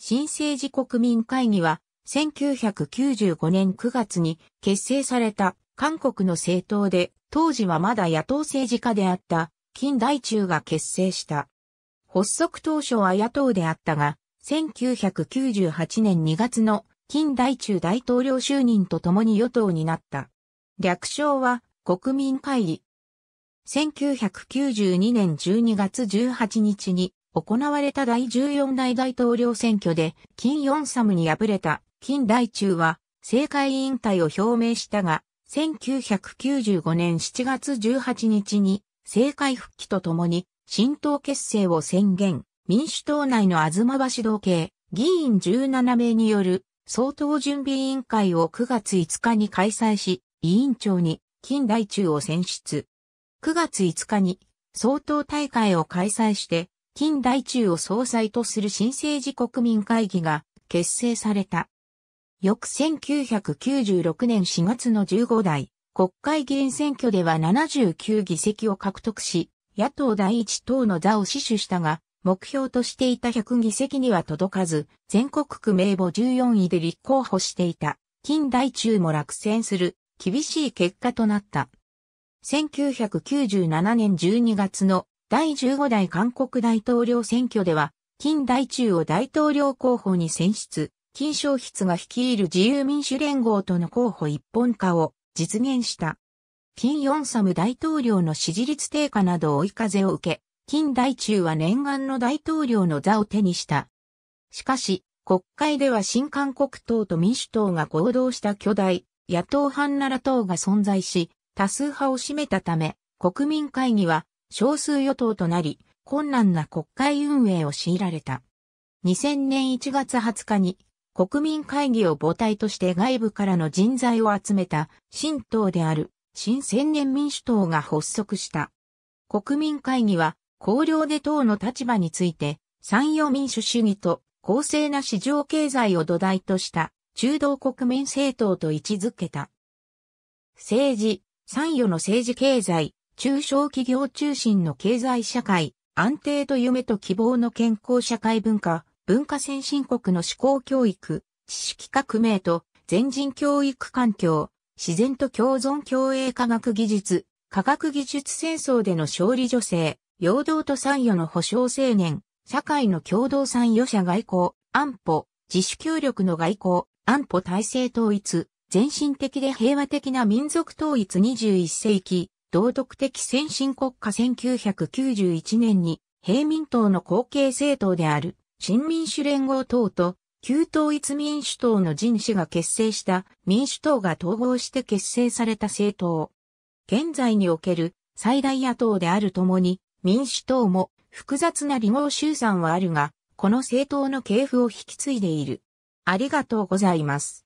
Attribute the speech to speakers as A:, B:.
A: 新生児国民会議は、1995年9月に結成された韓国の政党で、当時はまだ野党政治家であった、金大中が結成した。発足当初は野党であったが、1998年2月の金大中大統領就任とともに与党になった。略称は国民会議。1992年12月18日に行われた第14代大統領選挙で、金ヨンサムに敗れた金大中は、政界委員会を表明したが、1995年7月18日に、政界復帰とともに、新党結成を宣言、民主党内の東橋同系、議員17名による、総統準備委員会を9月5日に開催し、委員長に金大中を選出。9月5日に総統大会を開催して、近代中を総裁とする新政治国民会議が結成された。翌1996年4月の15代国会議員選挙では79議席を獲得し、野党第一党の座を死守したが、目標としていた100議席には届かず、全国区名簿14位で立候補していた、近代中も落選する、厳しい結果となった。1997年12月の第15代韓国大統領選挙では、金大中を大統領候補に選出、金正筆が率いる自由民主連合との候補一本化を実現した。金ヨンサム大統領の支持率低下など追い風を受け、金大中は念願の大統領の座を手にした。しかし、国会では新韓国党と民主党が合同した巨大、野党反なら党が存在し、多数派を占めたため、国民会議は少数与党となり、困難な国会運営を強いられた。2000年1月20日に国民会議を母体として外部からの人材を集めた新党である新千年民主党が発足した。国民会議は公領で党の立場について産業民主主義と公正な市場経済を土台とした中道国民政党と位置づけた。政治、産業の政治経済、中小企業中心の経済社会、安定と夢と希望の健康社会文化、文化先進国の思考教育、知識革命と全人教育環境、自然と共存共栄科学技術、科学技術戦争での勝利女性、陽動と参与の保障青年、社会の共同参与者外交、安保、自主協力の外交、安保体制統一、全身的で平和的な民族統一21世紀、道徳的先進国家1991年に、平民党の後継政党である、新民主連合党と、旧統一民主党の人士が結成した民主党が統合して結成された政党。現在における最大野党であるともに、民主党も複雑な離合集散はあるが、この政党の系譜を引き継いでいる。ありがとうございます。